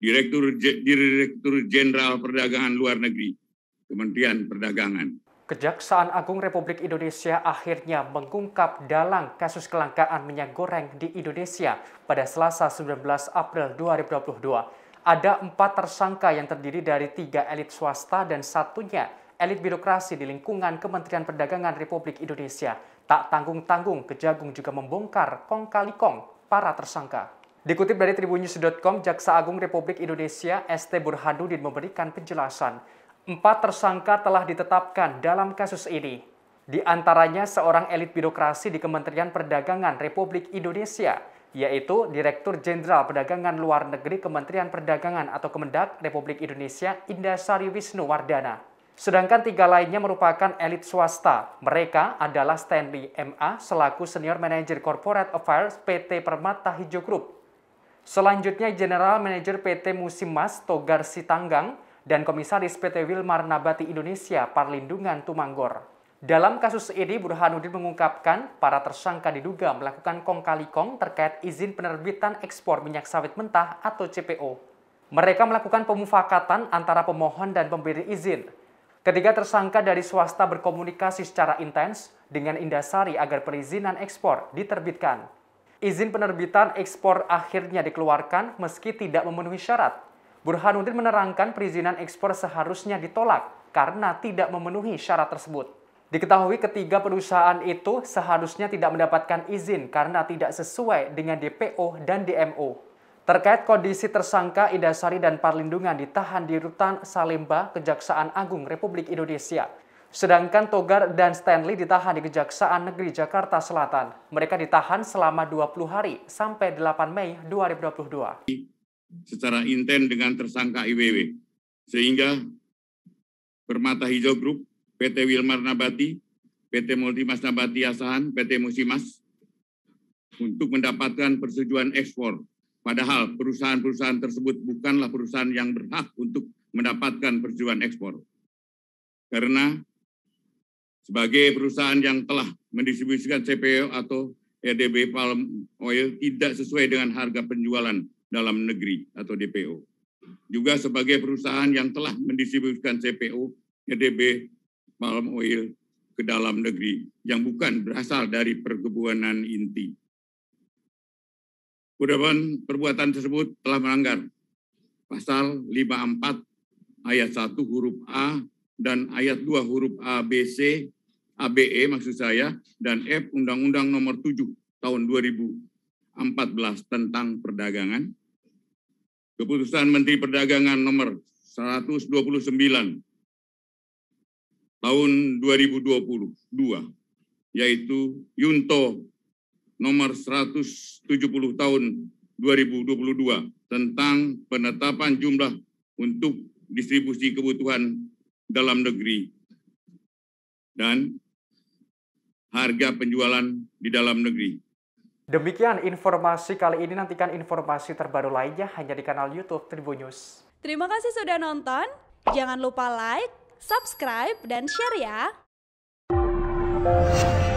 Direktur Direktur Jenderal Perdagangan Luar Negeri, Kementerian Perdagangan. Kejaksaan Agung Republik Indonesia akhirnya mengungkap dalang kasus kelangkaan minyak goreng di Indonesia pada Selasa 19 April 2022. Ada empat tersangka yang terdiri dari tiga elit swasta dan satunya elit birokrasi di lingkungan Kementerian Perdagangan Republik Indonesia. Tak tanggung-tanggung, Kejagung juga membongkar kong kali kong para tersangka. Dikutip dari tribunnews.com, Jaksa Agung Republik Indonesia ST Burhanuddin memberikan penjelasan. Empat tersangka telah ditetapkan dalam kasus ini. Di antaranya seorang elit birokrasi di Kementerian Perdagangan Republik Indonesia, yaitu Direktur Jenderal Perdagangan Luar Negeri Kementerian Perdagangan atau Kemendak Republik Indonesia Indasari Wardana. Sedangkan tiga lainnya merupakan elit swasta. Mereka adalah Stanley MA selaku Senior Manager Corporate Affairs PT Permata Hijau Group Selanjutnya General Manager PT Musimas Togar Sitanggang dan Komisaris PT Wilmar Nabati Indonesia Parlindungan Tumanggor. Dalam kasus ini, Burhanuddin mengungkapkan para tersangka diduga melakukan kong kali kong terkait izin penerbitan ekspor minyak sawit mentah atau CPO. Mereka melakukan pemufakatan antara pemohon dan pemberi izin. Ketiga tersangka dari swasta berkomunikasi secara intens dengan Indasari agar perizinan ekspor diterbitkan izin penerbitan ekspor akhirnya dikeluarkan meski tidak memenuhi syarat. Burhanuddin menerangkan perizinan ekspor seharusnya ditolak karena tidak memenuhi syarat tersebut. Diketahui ketiga perusahaan itu seharusnya tidak mendapatkan izin karena tidak sesuai dengan DPO dan DMO. Terkait kondisi tersangka Indasari dan Parlindungan ditahan di rutan Salemba, Kejaksaan Agung Republik Indonesia. Sedangkan Togar dan Stanley ditahan di Kejaksaan Negeri Jakarta Selatan. Mereka ditahan selama 20 hari sampai 8 Mei 2022. Secara inten dengan tersangka IWW. Sehingga Permata Hijau Group, PT Wilmar Nabati, PT Multimas Nabati Asahan, PT Musimas, untuk mendapatkan persetujuan ekspor. Padahal perusahaan-perusahaan tersebut bukanlah perusahaan yang berhak untuk mendapatkan persetujuan ekspor. Karena sebagai perusahaan yang telah mendistribusikan CPO atau RDB palm oil tidak sesuai dengan harga penjualan dalam negeri atau DPO. Juga sebagai perusahaan yang telah mendistribusikan CPO, RDB palm oil ke dalam negeri yang bukan berasal dari perkebunan inti. kedepan perbuatan tersebut telah melanggar pasal 54 ayat 1 huruf A dan ayat 2 huruf A, B, C, ABE maksud saya, dan F Undang-Undang nomor 7 tahun 2014 tentang perdagangan. Keputusan Menteri Perdagangan nomor 129 tahun 2022 yaitu Yunto nomor 170 tahun 2022 tentang penetapan jumlah untuk distribusi kebutuhan dalam negeri dan harga penjualan di dalam negeri. Demikian informasi kali ini. Nantikan informasi terbaru lainnya hanya di kanal YouTube Tribun News. Terima kasih sudah nonton. Jangan lupa like, subscribe, dan share ya.